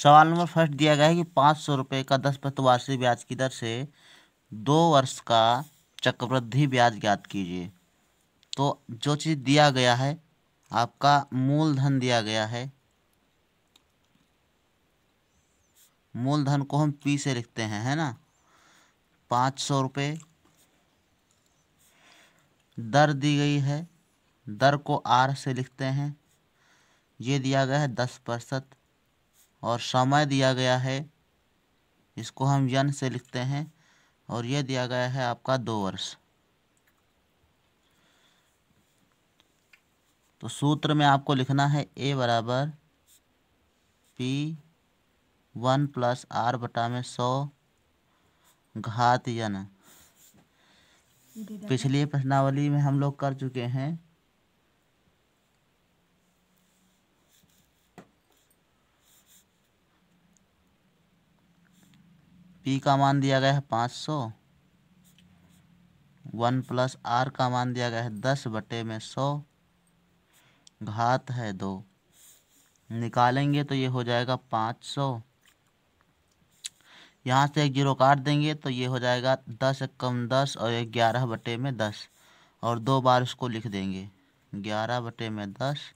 सवाल number first दिया गया है कि पाँच सौ रुपये का दस वार्षिक ब्याज की दर से दो वर्ष का चक्रवृद्धि ब्याज ज्ञात कीजिए तो जो चीज़ दिया गया है आपका मूलधन दिया गया है मूलधन को हम पी से लिखते हैं है ना पाँच सौ रुपये दर दी गई है दर को आर से लिखते हैं ये दिया गया है दस प्रतिशत और समय दिया गया है इसको हम यन से लिखते हैं और यह दिया गया है आपका दो वर्ष तो सूत्र में आपको लिखना है ए बराबर पी वन प्लस आर बटा में सौ घात यन पिछली प्रश्नावली में हम लोग कर चुके हैं पी का मान दिया गया है पाँच सौ वन प्लस आर का मान दिया गया है दस बटे में सौ घात है दो निकालेंगे तो ये हो जाएगा पाँच सौ यहाँ से एक जीरो काट देंगे तो ये हो जाएगा दस एक कम दस और एक ग्यारह बटे में दस और दो बार उसको लिख देंगे ग्यारह बटे में दस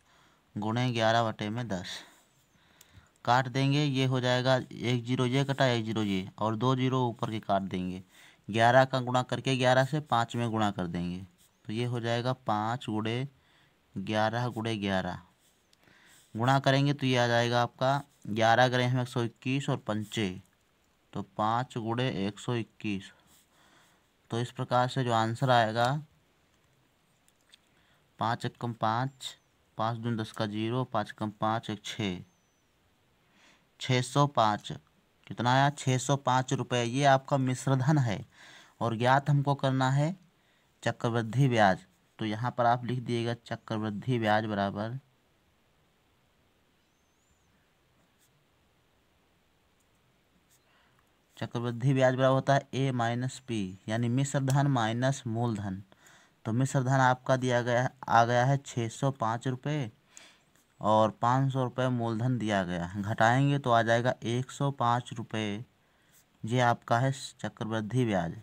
गुणे ग्यारह बटे में दस काट देंगे ये हो जाएगा एक जीरो ये कटा एक जीरो ये और दो जीरो ऊपर के काट देंगे ग्यारह का गुणा करके ग्यारह से पाँच में गुणा कर देंगे तो ये हो जाएगा पाँच गुड़े ग्यारह गुड़े ग्यारह गुणा करेंगे तो ये आ जाएगा आपका ग्यारह ग्रह में एक सौ इक्कीस और पंचे तो पाँच गुड़े एक सौ इक्कीस तो इस प्रकार से जो आंसर आएगा पाँच एक कम पाँच पाँच दून दस का जीरो पाँच कम पाँच एक छः छः सौ पाँच कितना आया छः सौ पाँच रुपये ये आपका मिश्रधन है और ज्ञात हमको करना है चक्रवृद्धि ब्याज तो यहाँ पर आप लिख दिएगा चक्रवृद्धि ब्याज बराबर चक्रवृद्धि ब्याज बराबर होता है ए माइनस पी यानी धन माइनस मूलधन तो धन आपका दिया गया आ गया है छः सौ पाँच रुपये और पाँच सौ रुपये मूलधन दिया गया है घटाएंगे तो आ जाएगा एक सौ पाँच रुपये ये आपका है चक्रवृद्धि ब्याज